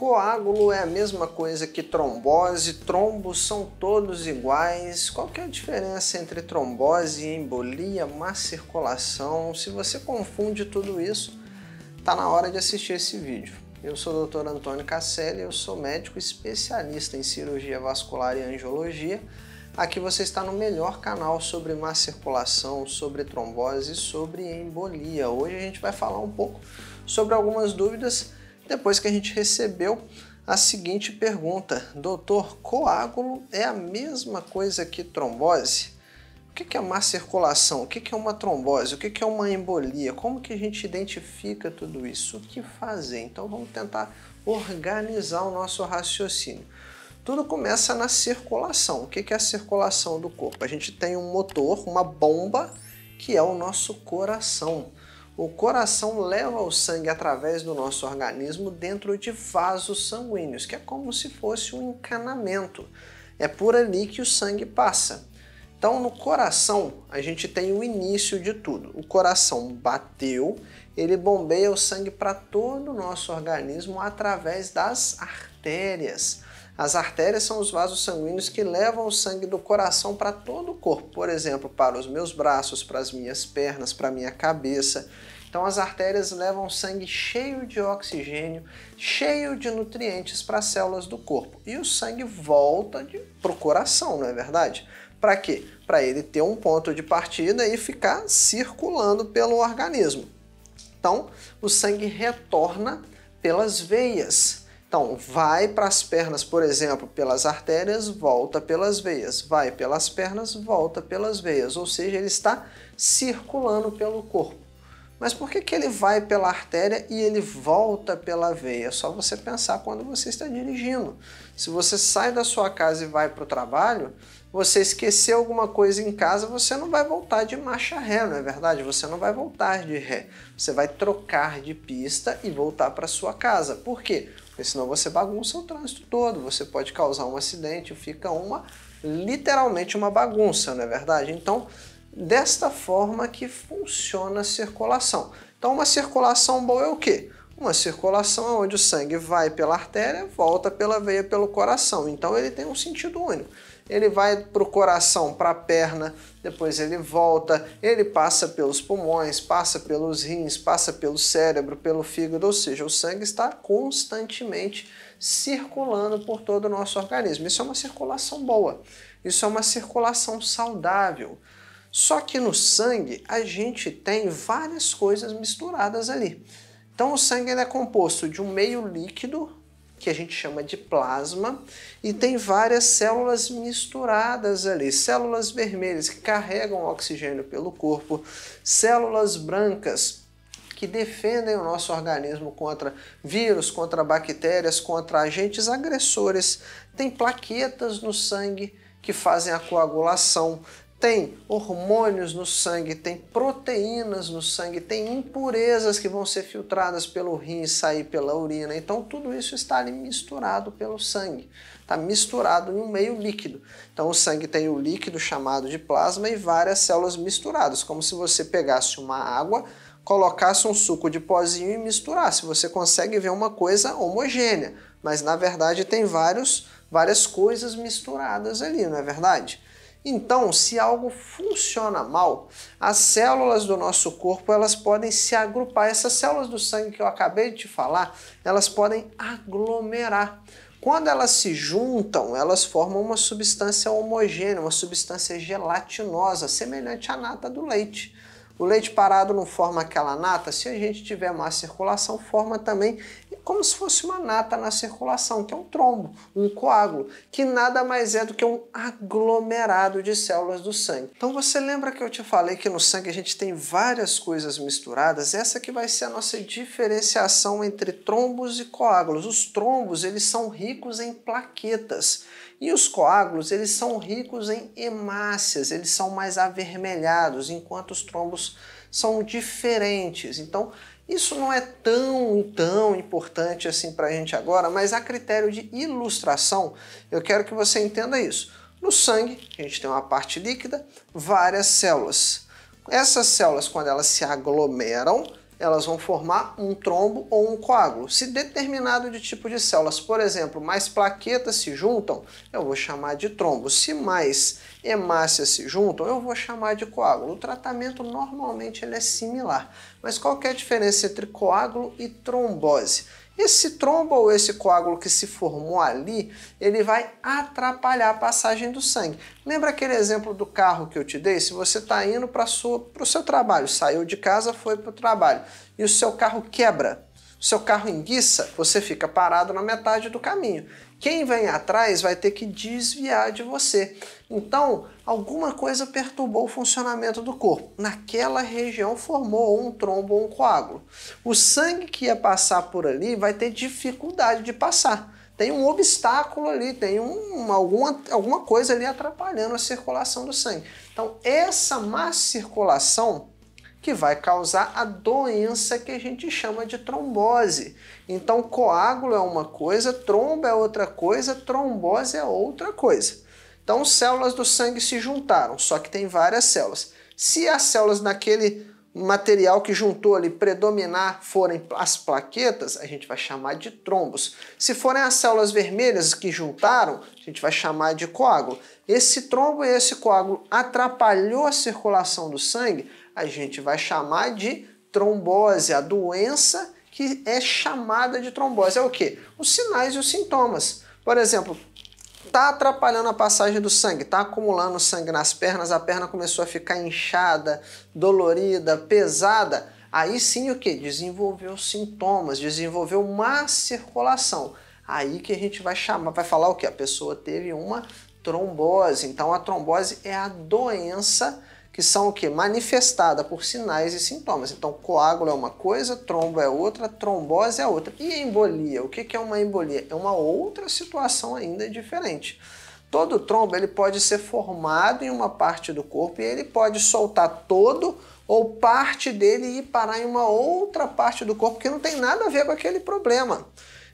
Coágulo é a mesma coisa que trombose, trombos são todos iguais. Qual que é a diferença entre trombose, embolia, má circulação? Se você confunde tudo isso, tá na hora de assistir esse vídeo. Eu sou o Dr. Antônio Casselli, eu sou médico especialista em cirurgia vascular e angiologia. Aqui você está no melhor canal sobre má circulação, sobre trombose e sobre embolia. Hoje a gente vai falar um pouco sobre algumas dúvidas depois que a gente recebeu a seguinte pergunta: Doutor, coágulo é a mesma coisa que trombose? O que é má circulação? O que é uma trombose? O que é uma embolia? Como que a gente identifica tudo isso? O que fazer? Então vamos tentar organizar o nosso raciocínio. Tudo começa na circulação. O que é a circulação do corpo? A gente tem um motor, uma bomba, que é o nosso coração o coração leva o sangue através do nosso organismo dentro de vasos sanguíneos, que é como se fosse um encanamento. É por ali que o sangue passa. Então, no coração, a gente tem o início de tudo. O coração bateu, ele bombeia o sangue para todo o nosso organismo através das artérias. As artérias são os vasos sanguíneos que levam o sangue do coração para todo o corpo, por exemplo, para os meus braços, para as minhas pernas, para a minha cabeça. Então as artérias levam sangue cheio de oxigênio, cheio de nutrientes para as células do corpo. E o sangue volta para o coração, não é verdade? Para quê? Para ele ter um ponto de partida e ficar circulando pelo organismo. Então, o sangue retorna pelas veias. Então, vai para as pernas, por exemplo, pelas artérias, volta pelas veias. Vai pelas pernas, volta pelas veias. Ou seja, ele está circulando pelo corpo. Mas por que, que ele vai pela artéria e ele volta pela veia? É só você pensar quando você está dirigindo. Se você sai da sua casa e vai para o trabalho, você esqueceu alguma coisa em casa, você não vai voltar de marcha ré, não é verdade? Você não vai voltar de ré. Você vai trocar de pista e voltar para sua casa. Por quê? Porque senão você bagunça o trânsito todo, você pode causar um acidente, fica uma literalmente uma bagunça, não é verdade? Então, desta forma que funciona a circulação. Então, uma circulação boa é o quê? Uma circulação é onde o sangue vai pela artéria, volta pela veia, pelo coração. Então, ele tem um sentido único. Ele vai para o coração, para a perna, depois ele volta, ele passa pelos pulmões, passa pelos rins, passa pelo cérebro, pelo fígado, ou seja, o sangue está constantemente circulando por todo o nosso organismo. Isso é uma circulação boa, isso é uma circulação saudável. Só que no sangue a gente tem várias coisas misturadas ali. Então o sangue é composto de um meio líquido, que a gente chama de plasma, e tem várias células misturadas ali, células vermelhas que carregam oxigênio pelo corpo, células brancas que defendem o nosso organismo contra vírus, contra bactérias, contra agentes agressores. Tem plaquetas no sangue que fazem a coagulação, tem hormônios no sangue, tem proteínas no sangue, tem impurezas que vão ser filtradas pelo rim e sair pela urina. Então, tudo isso está ali misturado pelo sangue, está misturado em um meio líquido. Então, o sangue tem o líquido chamado de plasma e várias células misturadas, como se você pegasse uma água, colocasse um suco de pozinho e misturasse. Você consegue ver uma coisa homogênea, mas na verdade tem vários, várias coisas misturadas ali, não é verdade? Então, se algo funciona mal, as células do nosso corpo elas podem se agrupar. Essas células do sangue que eu acabei de te falar, elas podem aglomerar. Quando elas se juntam, elas formam uma substância homogênea, uma substância gelatinosa, semelhante à nata do leite. O leite parado não forma aquela nata? Se a gente tiver má circulação, forma também como se fosse uma nata na circulação, que é um trombo, um coágulo, que nada mais é do que um aglomerado de células do sangue. Então você lembra que eu te falei que no sangue a gente tem várias coisas misturadas? Essa que vai ser a nossa diferenciação entre trombos e coágulos. Os trombos, eles são ricos em plaquetas. E os coágulos, eles são ricos em hemácias, eles são mais avermelhados, enquanto os trombos são diferentes. Então, isso não é tão, tão importante assim para a gente agora, mas a critério de ilustração, eu quero que você entenda isso. No sangue, a gente tem uma parte líquida, várias células. Essas células, quando elas se aglomeram, elas vão formar um trombo ou um coágulo. Se determinado de tipo de células, por exemplo, mais plaquetas se juntam, eu vou chamar de trombo. Se mais hemácias se juntam, eu vou chamar de coágulo. O tratamento normalmente ele é similar, mas qual é a diferença entre coágulo e trombose? Esse trombo ou esse coágulo que se formou ali, ele vai atrapalhar a passagem do sangue. Lembra aquele exemplo do carro que eu te dei? Se você está indo para o seu trabalho, saiu de casa, foi para o trabalho, e o seu carro quebra, o seu carro enguiça, você fica parado na metade do caminho. Quem vem atrás vai ter que desviar de você. Então, alguma coisa perturbou o funcionamento do corpo. Naquela região formou um trombo ou um coágulo. O sangue que ia passar por ali vai ter dificuldade de passar. Tem um obstáculo ali, tem um, alguma, alguma coisa ali atrapalhando a circulação do sangue. Então, essa má circulação que vai causar a doença que a gente chama de trombose. Então, coágulo é uma coisa, trombo é outra coisa, trombose é outra coisa. Então, células do sangue se juntaram, só que tem várias células. Se as células naquele material que juntou ali predominar forem as plaquetas, a gente vai chamar de trombos. Se forem as células vermelhas que juntaram, a gente vai chamar de coágulo. Esse trombo e esse coágulo atrapalhou a circulação do sangue, a gente vai chamar de trombose, a doença que é chamada de trombose. É o que? Os sinais e os sintomas. Por exemplo, tá atrapalhando a passagem do sangue, tá acumulando sangue nas pernas, a perna começou a ficar inchada, dolorida, pesada, aí sim o que? Desenvolveu sintomas, desenvolveu má circulação. Aí que a gente vai chamar, vai falar o que? A pessoa teve uma trombose. Então a trombose é a doença que são o que? Manifestada por sinais e sintomas. Então, coágulo é uma coisa, trombo é outra, trombose é outra. E embolia? O que é uma embolia? É uma outra situação ainda diferente. Todo trombo ele pode ser formado em uma parte do corpo e ele pode soltar todo ou parte dele e parar em uma outra parte do corpo que não tem nada a ver com aquele problema.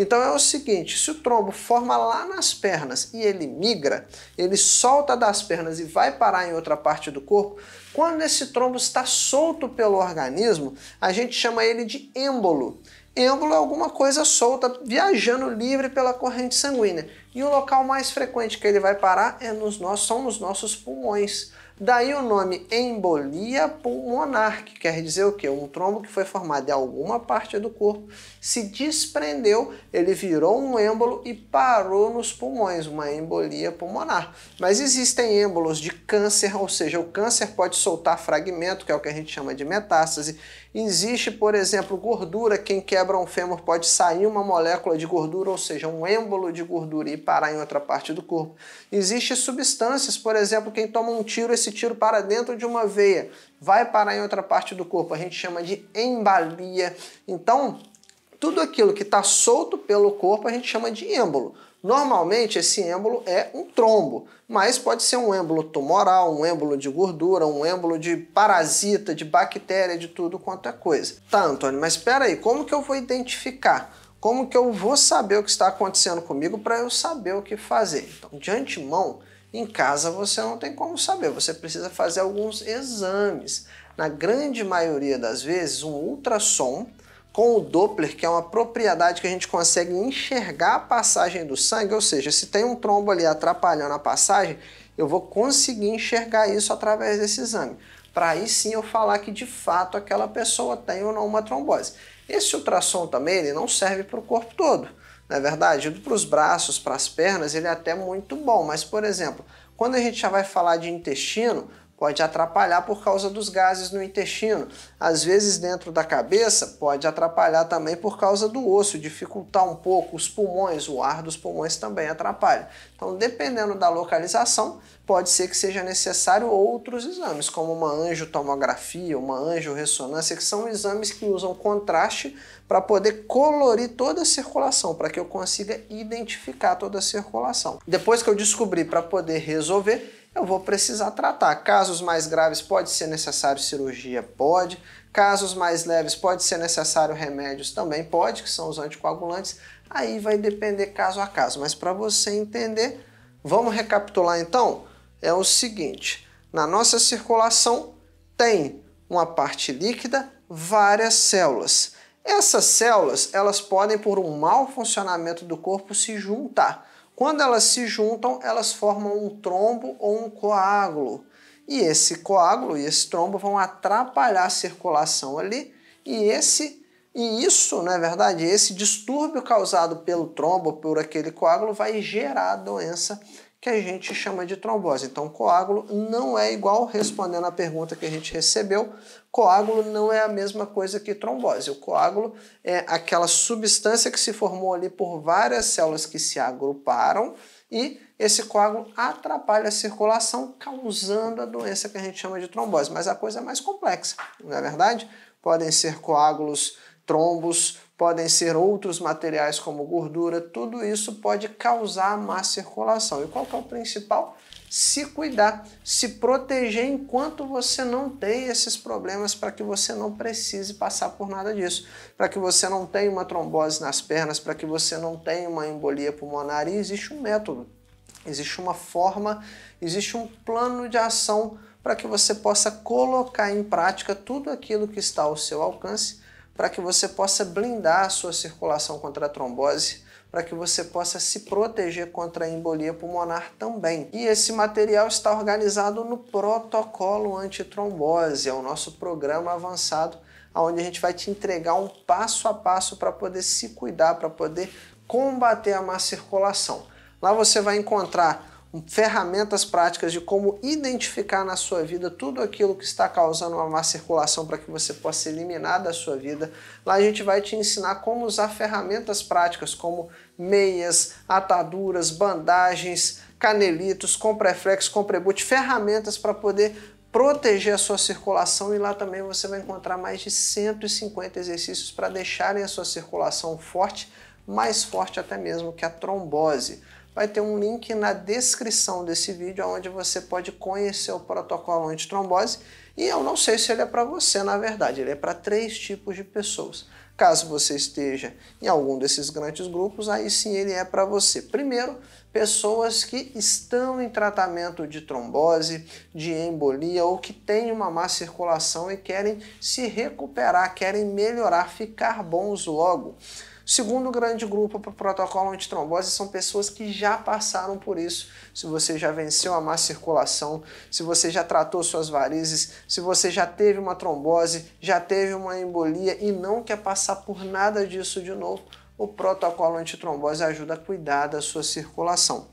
Então é o seguinte, se o trombo forma lá nas pernas e ele migra, ele solta das pernas e vai parar em outra parte do corpo, quando esse trombo está solto pelo organismo, a gente chama ele de êmbolo. Êmbolo é alguma coisa solta viajando livre pela corrente sanguínea. E o local mais frequente que ele vai parar é nos nossos, são nos nossos pulmões Daí o nome embolia pulmonar, que quer dizer o quê? Um trombo que foi formado em alguma parte do corpo, se desprendeu, ele virou um êmbolo e parou nos pulmões, uma embolia pulmonar. Mas existem êmbolos de câncer, ou seja, o câncer pode soltar fragmento, que é o que a gente chama de metástase, Existe, por exemplo, gordura. Quem quebra um fêmur pode sair uma molécula de gordura, ou seja, um êmbolo de gordura e parar em outra parte do corpo. Existem substâncias, por exemplo, quem toma um tiro, esse tiro para dentro de uma veia, vai parar em outra parte do corpo. A gente chama de embalia. Então, tudo aquilo que está solto pelo corpo a gente chama de êmbolo. Normalmente esse êmbolo é um trombo, mas pode ser um êmbolo tumoral, um êmbolo de gordura, um êmbolo de parasita, de bactéria, de tudo quanto é coisa. Tá, Antônio, mas espera aí, como que eu vou identificar? Como que eu vou saber o que está acontecendo comigo para eu saber o que fazer? Então, de antemão, em casa você não tem como saber, você precisa fazer alguns exames. Na grande maioria das vezes, um ultrassom com o Doppler, que é uma propriedade que a gente consegue enxergar a passagem do sangue, ou seja, se tem um trombo ali atrapalhando a passagem, eu vou conseguir enxergar isso através desse exame. Para aí sim eu falar que de fato aquela pessoa tem ou não uma trombose. Esse ultrassom também ele não serve para o corpo todo. Na é verdade, para os braços, para as pernas, ele é até muito bom. Mas, por exemplo, quando a gente já vai falar de intestino, pode atrapalhar por causa dos gases no intestino. Às vezes, dentro da cabeça, pode atrapalhar também por causa do osso, dificultar um pouco os pulmões, o ar dos pulmões também atrapalha. Então, dependendo da localização, pode ser que seja necessário outros exames, como uma angiotomografia, uma angioressonância, que são exames que usam contraste para poder colorir toda a circulação, para que eu consiga identificar toda a circulação. Depois que eu descobri para poder resolver, eu vou precisar tratar. Casos mais graves pode ser necessário cirurgia, pode. Casos mais leves pode ser necessário remédios também, pode, que são os anticoagulantes. Aí vai depender caso a caso, mas para você entender, vamos recapitular então, é o seguinte: na nossa circulação tem uma parte líquida, várias células. Essas células, elas podem por um mau funcionamento do corpo se juntar quando elas se juntam, elas formam um trombo ou um coágulo. E esse coágulo e esse trombo vão atrapalhar a circulação ali e esse e isso, na é verdade, esse distúrbio causado pelo trombo por aquele coágulo vai gerar a doença que a gente chama de trombose. Então, coágulo não é igual, respondendo à pergunta que a gente recebeu, coágulo não é a mesma coisa que trombose. O coágulo é aquela substância que se formou ali por várias células que se agruparam e esse coágulo atrapalha a circulação, causando a doença que a gente chama de trombose. Mas a coisa é mais complexa, não é verdade? Podem ser coágulos, trombos, podem ser outros materiais como gordura, tudo isso pode causar má circulação. E qual que é o principal? Se cuidar, se proteger enquanto você não tem esses problemas, para que você não precise passar por nada disso, para que você não tenha uma trombose nas pernas, para que você não tenha uma embolia pulmonar. E existe um método, existe uma forma, existe um plano de ação para que você possa colocar em prática tudo aquilo que está ao seu alcance para que você possa blindar a sua circulação contra a trombose, para que você possa se proteger contra a embolia pulmonar também. E esse material está organizado no protocolo antitrombose, é o nosso programa avançado onde a gente vai te entregar um passo a passo para poder se cuidar, para poder combater a má circulação. Lá você vai encontrar ferramentas práticas de como identificar na sua vida tudo aquilo que está causando uma má circulação para que você possa eliminar da sua vida. Lá a gente vai te ensinar como usar ferramentas práticas como meias, ataduras, bandagens, canelitos, compreflex, compreboot, ferramentas para poder proteger a sua circulação e lá também você vai encontrar mais de 150 exercícios para deixarem a sua circulação forte, mais forte até mesmo que a trombose vai ter um link na descrição desse vídeo onde você pode conhecer o protocolo antitrombose e eu não sei se ele é para você, na verdade, ele é para três tipos de pessoas. Caso você esteja em algum desses grandes grupos, aí sim ele é para você. Primeiro, pessoas que estão em tratamento de trombose, de embolia ou que têm uma má circulação e querem se recuperar, querem melhorar, ficar bons logo. O segundo grande grupo para o protocolo antitrombose são pessoas que já passaram por isso. Se você já venceu a má circulação, se você já tratou suas varizes, se você já teve uma trombose, já teve uma embolia e não quer passar por nada disso de novo, o protocolo antitrombose ajuda a cuidar da sua circulação.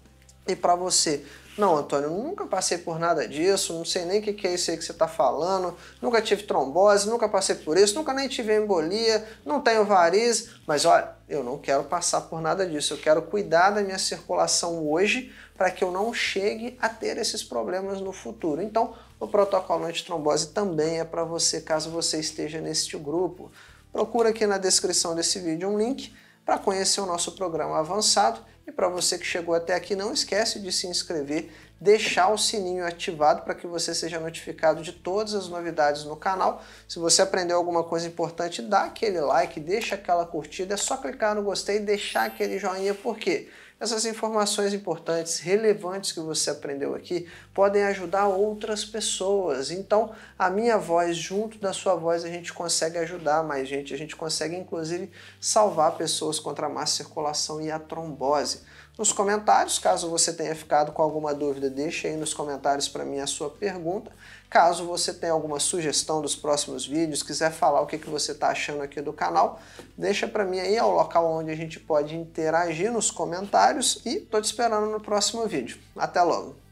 E para você não, Antônio, nunca passei por nada disso, não sei nem o que, que é isso aí que você está falando, nunca tive trombose, nunca passei por isso, nunca nem tive embolia, não tenho variz, mas olha, eu não quero passar por nada disso, eu quero cuidar da minha circulação hoje para que eu não chegue a ter esses problemas no futuro. Então, o protocolo antitrombose também é para você, caso você esteja neste grupo. Procura aqui na descrição desse vídeo um link para conhecer o nosso programa avançado e para você que chegou até aqui, não esquece de se inscrever, deixar o sininho ativado para que você seja notificado de todas as novidades no canal. Se você aprendeu alguma coisa importante, dá aquele like, deixa aquela curtida, é só clicar no gostei e deixar aquele joinha, porque essas informações importantes, relevantes que você aprendeu aqui, podem ajudar outras pessoas. Então, a minha voz junto da sua voz a gente consegue ajudar mais gente, a gente consegue inclusive salvar pessoas contra a má circulação e a trombose. Nos comentários, caso você tenha ficado com alguma dúvida, deixe aí nos comentários para mim a sua pergunta. Caso você tenha alguma sugestão dos próximos vídeos, quiser falar o que, que você está achando aqui do canal, deixa para mim aí, é o local onde a gente pode interagir nos comentários e estou te esperando no próximo vídeo. Até logo!